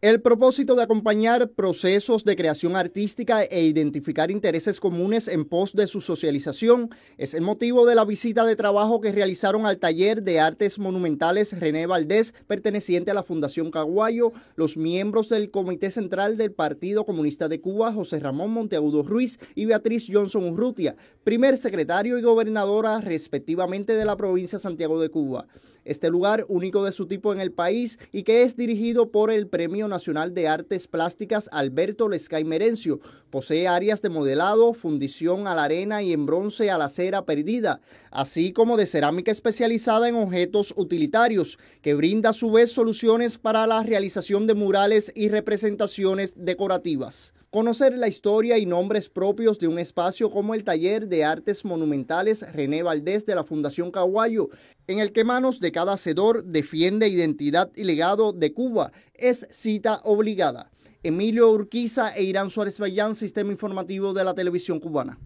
El propósito de acompañar procesos de creación artística e identificar intereses comunes en pos de su socialización es el motivo de la visita de trabajo que realizaron al taller de artes monumentales René Valdés, perteneciente a la Fundación Caguayo, los miembros del Comité Central del Partido Comunista de Cuba, José Ramón Monteagudo Ruiz y Beatriz Johnson Urrutia, primer secretario y gobernadora respectivamente de la provincia Santiago de Cuba. Este lugar único de su tipo en el país y que es dirigido por el Premio Nacional de Artes Plásticas Alberto Lescay Merencio. Posee áreas de modelado, fundición a la arena y en bronce a la cera perdida, así como de cerámica especializada en objetos utilitarios, que brinda a su vez soluciones para la realización de murales y representaciones decorativas. Conocer la historia y nombres propios de un espacio como el Taller de Artes Monumentales René Valdés de la Fundación Caguayo, en el que manos de cada hacedor defiende identidad y legado de Cuba, es cita obligada. Emilio Urquiza e Irán Suárez Vallán, Sistema Informativo de la Televisión Cubana.